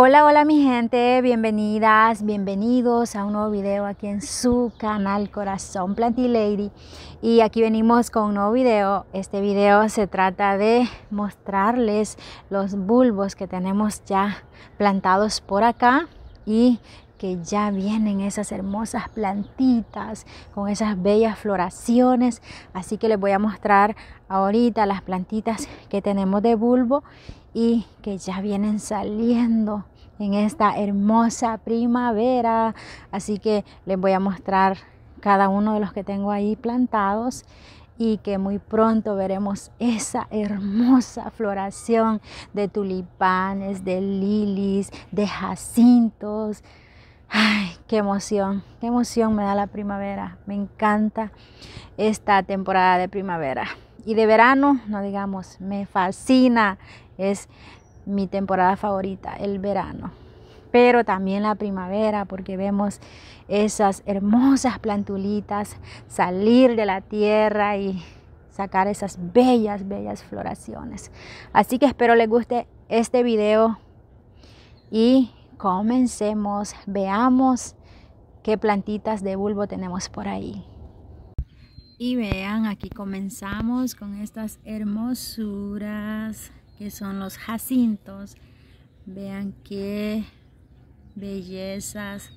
Hola, hola mi gente, bienvenidas, bienvenidos a un nuevo video aquí en su canal Corazón Planty Lady y aquí venimos con un nuevo video. Este video se trata de mostrarles los bulbos que tenemos ya plantados por acá y que ya vienen esas hermosas plantitas con esas bellas floraciones. Así que les voy a mostrar ahorita las plantitas que tenemos de bulbo y que ya vienen saliendo en esta hermosa primavera. Así que les voy a mostrar cada uno de los que tengo ahí plantados y que muy pronto veremos esa hermosa floración de tulipanes, de lilies, de jacintos, Ay, qué emoción, qué emoción me da la primavera. Me encanta esta temporada de primavera. Y de verano, no digamos, me fascina. Es mi temporada favorita, el verano. Pero también la primavera, porque vemos esas hermosas plantulitas salir de la tierra y sacar esas bellas, bellas floraciones. Así que espero les guste este video y Comencemos, veamos qué plantitas de bulbo tenemos por ahí. Y vean, aquí comenzamos con estas hermosuras que son los jacintos. Vean qué bellezas.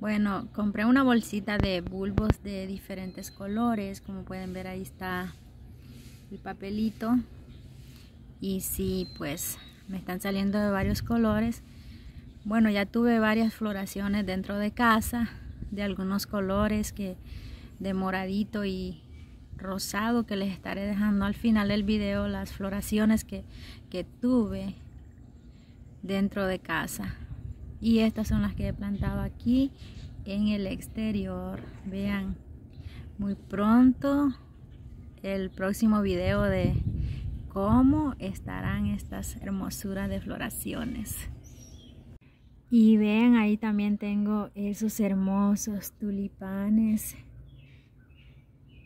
Bueno, compré una bolsita de bulbos de diferentes colores. Como pueden ver, ahí está el papelito. Y sí, pues me están saliendo de varios colores. Bueno, ya tuve varias floraciones dentro de casa, de algunos colores que de moradito y rosado que les estaré dejando al final del video las floraciones que, que tuve dentro de casa. Y estas son las que he plantado aquí en el exterior. Vean, muy pronto el próximo video de cómo estarán estas hermosuras de floraciones. Y ven ahí también tengo esos hermosos tulipanes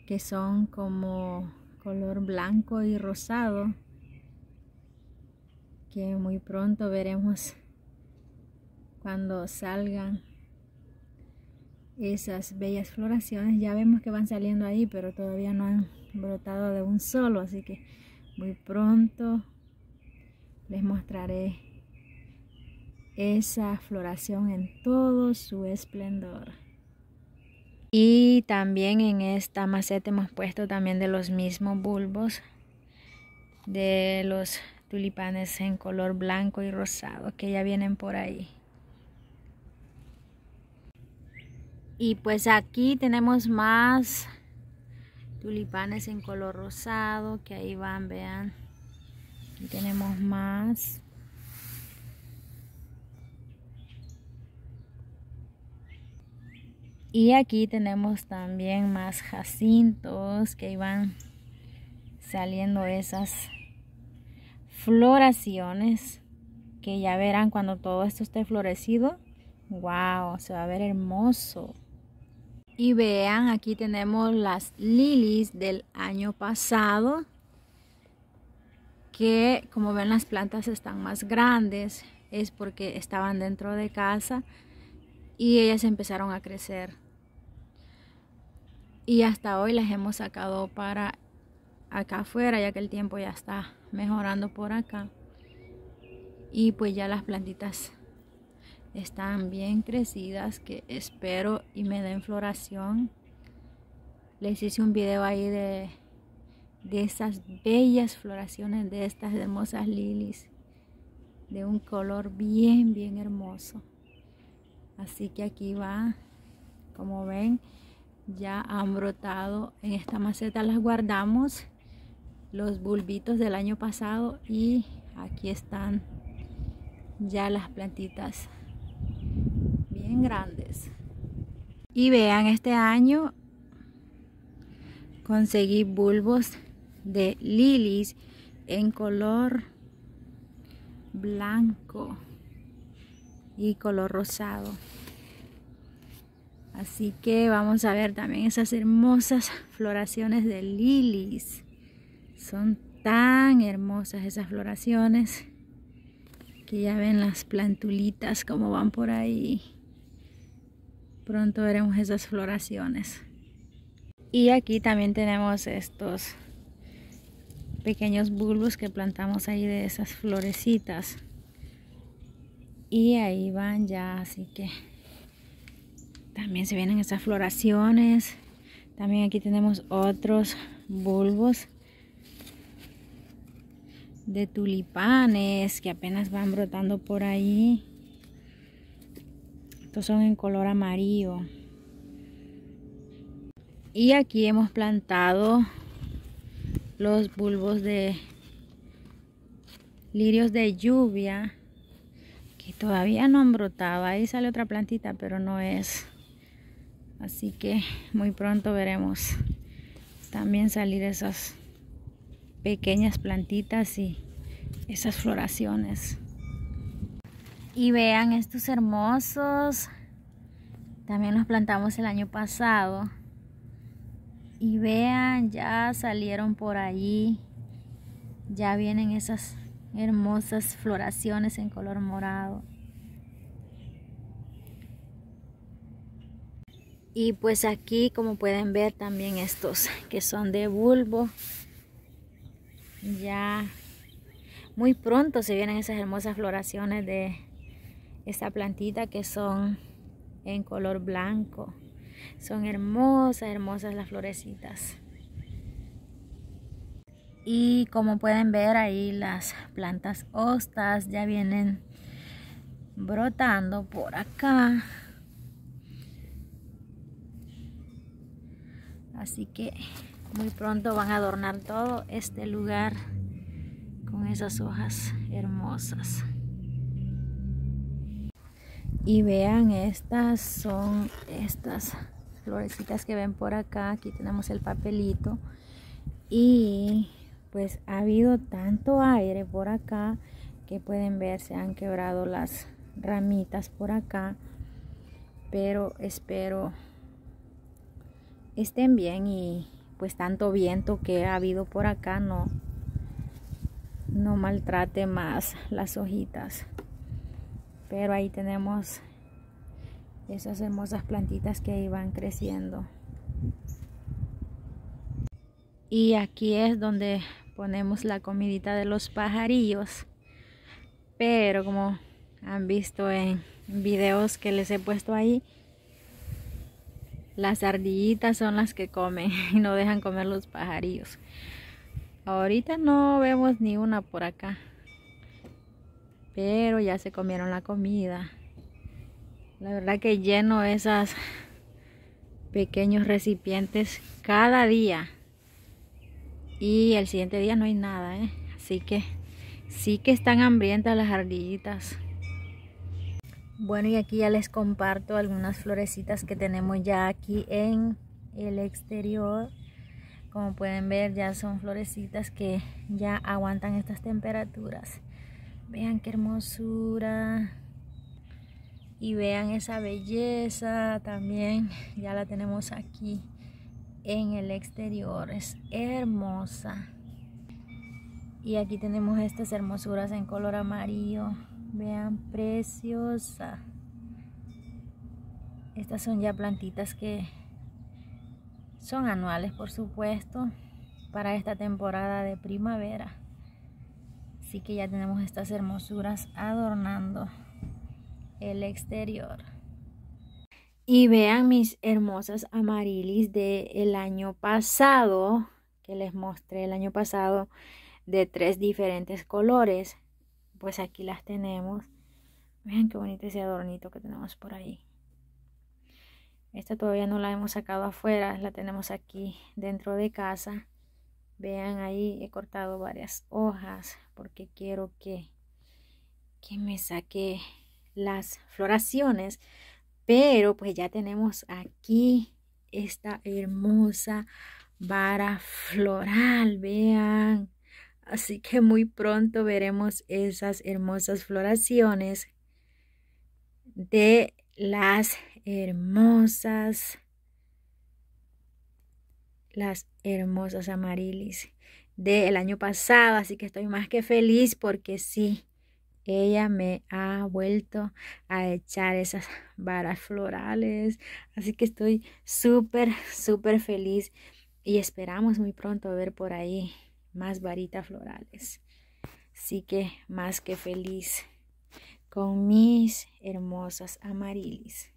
que son como color blanco y rosado que muy pronto veremos cuando salgan esas bellas floraciones ya vemos que van saliendo ahí pero todavía no han brotado de un solo así que muy pronto les mostraré esa floración en todo su esplendor. Y también en esta maceta hemos puesto también de los mismos bulbos de los tulipanes en color blanco y rosado que ya vienen por ahí. Y pues aquí tenemos más tulipanes en color rosado que ahí van, vean. tenemos más. Y aquí tenemos también más jacintos que iban saliendo esas floraciones que ya verán cuando todo esto esté florecido. ¡Wow! Se va a ver hermoso. Y vean, aquí tenemos las lilies del año pasado. Que como ven las plantas están más grandes. Es porque estaban dentro de casa y ellas empezaron a crecer. Y hasta hoy las hemos sacado para acá afuera, ya que el tiempo ya está mejorando por acá. Y pues ya las plantitas están bien crecidas, que espero y me den floración. Les hice un video ahí de, de esas bellas floraciones, de estas hermosas lilies, de un color bien, bien hermoso así que aquí va como ven ya han brotado en esta maceta las guardamos los bulbitos del año pasado y aquí están ya las plantitas bien grandes y vean este año conseguí bulbos de lilies en color blanco y color rosado. Así que vamos a ver también esas hermosas floraciones de lilies. Son tan hermosas esas floraciones que ya ven las plantulitas como van por ahí. Pronto veremos esas floraciones. Y aquí también tenemos estos pequeños bulbos que plantamos ahí de esas florecitas y ahí van ya, así que también se vienen estas floraciones. También aquí tenemos otros bulbos de tulipanes que apenas van brotando por ahí. Estos son en color amarillo. Y aquí hemos plantado los bulbos de lirios de lluvia que todavía no han brotaba. Ahí sale otra plantita, pero no es. Así que muy pronto veremos también salir esas pequeñas plantitas y esas floraciones. Y vean estos hermosos. También los plantamos el año pasado. Y vean, ya salieron por allí. Ya vienen esas hermosas floraciones en color morado. Y pues aquí como pueden ver también estos que son de bulbo. Ya muy pronto se vienen esas hermosas floraciones de esta plantita que son en color blanco. Son hermosas, hermosas las florecitas y como pueden ver ahí las plantas hostas ya vienen brotando por acá así que muy pronto van a adornar todo este lugar con esas hojas hermosas y vean estas son estas florecitas que ven por acá aquí tenemos el papelito y pues ha habido tanto aire por acá que pueden ver se han quebrado las ramitas por acá pero espero estén bien y pues tanto viento que ha habido por acá no no maltrate más las hojitas pero ahí tenemos esas hermosas plantitas que ahí van creciendo y aquí es donde ponemos la comidita de los pajarillos pero como han visto en videos que les he puesto ahí las ardillitas son las que comen y no dejan comer los pajarillos ahorita no vemos ni una por acá pero ya se comieron la comida la verdad que lleno esas pequeños recipientes cada día y el siguiente día no hay nada, ¿eh? Así que sí que están hambrientas las ardillitas. Bueno, y aquí ya les comparto algunas florecitas que tenemos ya aquí en el exterior. Como pueden ver, ya son florecitas que ya aguantan estas temperaturas. Vean qué hermosura. Y vean esa belleza también. Ya la tenemos aquí en el exterior. Es hermosa. Y aquí tenemos estas hermosuras en color amarillo. Vean, preciosa. Estas son ya plantitas que son anuales, por supuesto, para esta temporada de primavera. Así que ya tenemos estas hermosuras adornando el exterior. Y vean mis hermosas amarilis del año pasado, que les mostré el año pasado, de tres diferentes colores. Pues aquí las tenemos. Vean qué bonito ese adornito que tenemos por ahí. Esta todavía no la hemos sacado afuera, la tenemos aquí dentro de casa. Vean ahí, he cortado varias hojas porque quiero que, que me saque las floraciones. Pero pues ya tenemos aquí esta hermosa vara floral, vean. Así que muy pronto veremos esas hermosas floraciones de las hermosas, las hermosas amarilis del año pasado. Así que estoy más que feliz porque sí, ella me ha vuelto a echar esas varas florales. Así que estoy súper, súper feliz y esperamos muy pronto ver por ahí más varitas florales. Así que más que feliz con mis hermosas amarilis.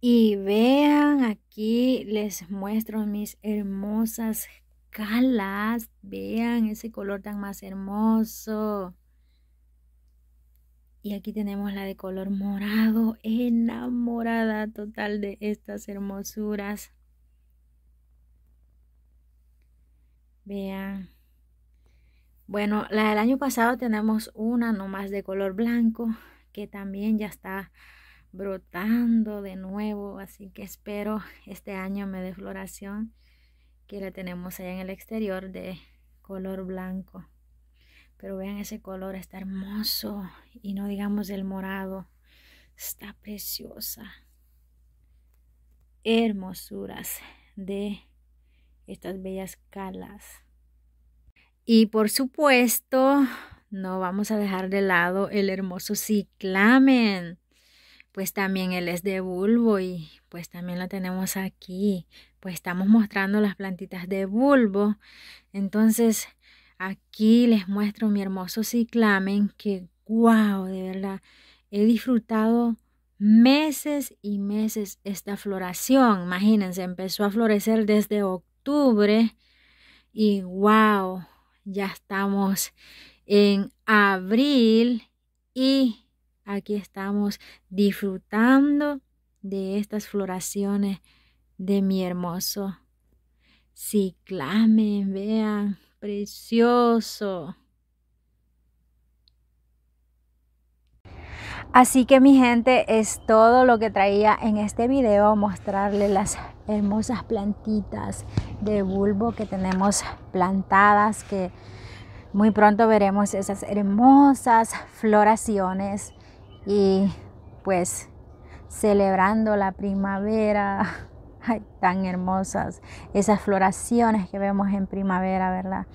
Y vean, aquí les muestro mis hermosas calas. Vean ese color tan más hermoso. Y aquí tenemos la de color morado, enamorada total de estas hermosuras. Vean. Bueno, la del año pasado tenemos una nomás de color blanco que también ya está brotando de nuevo. Así que espero este año me dé floración que la tenemos allá en el exterior de color blanco. Pero vean ese color, está hermoso. Y no digamos el morado. Está preciosa. Hermosuras de estas bellas calas. Y por supuesto, no vamos a dejar de lado el hermoso ciclamen. Pues también él es de bulbo y pues también lo tenemos aquí. Pues estamos mostrando las plantitas de bulbo. Entonces, Aquí les muestro mi hermoso ciclamen que, wow, de verdad, he disfrutado meses y meses esta floración. Imagínense, empezó a florecer desde octubre y, wow, ya estamos en abril y aquí estamos disfrutando de estas floraciones de mi hermoso ciclamen, vean precioso. Así que mi gente, es todo lo que traía en este video, mostrarles las hermosas plantitas de bulbo que tenemos plantadas, que muy pronto veremos esas hermosas floraciones y pues celebrando la primavera tan hermosas esas floraciones que vemos en primavera, ¿verdad?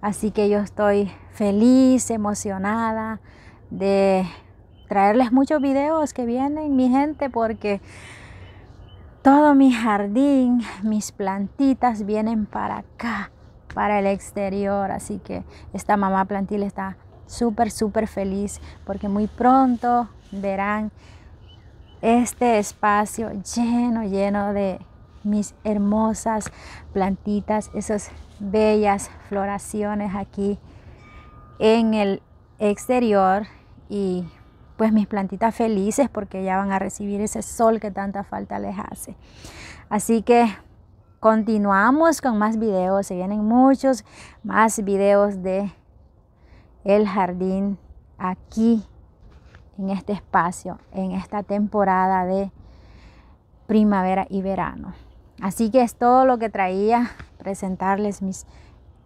Así que yo estoy feliz, emocionada de traerles muchos videos que vienen, mi gente, porque todo mi jardín, mis plantitas vienen para acá, para el exterior. Así que esta mamá plantil está súper, súper feliz porque muy pronto verán este espacio lleno, lleno de mis hermosas plantitas, esas bellas floraciones aquí en el exterior y pues mis plantitas felices porque ya van a recibir ese sol que tanta falta les hace. Así que continuamos con más videos, se vienen muchos más videos de el jardín aquí en este espacio, en esta temporada de primavera y verano. Así que es todo lo que traía presentarles mis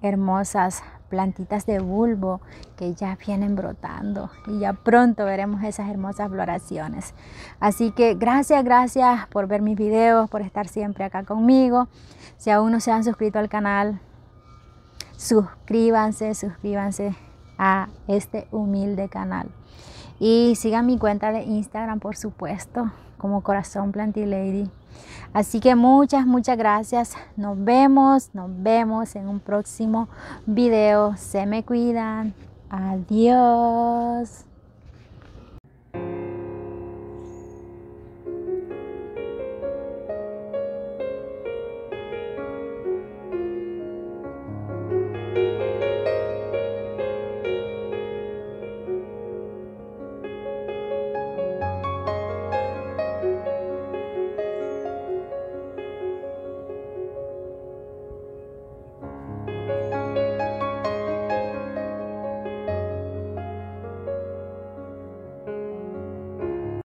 hermosas plantitas de bulbo que ya vienen brotando y ya pronto veremos esas hermosas floraciones. Así que gracias, gracias por ver mis videos, por estar siempre acá conmigo. Si aún no se han suscrito al canal, suscríbanse, suscríbanse a este humilde canal. Y sigan mi cuenta de Instagram, por supuesto, como Corazón Plantilady. Así que muchas, muchas gracias. Nos vemos, nos vemos en un próximo video. Se me cuidan. Adiós.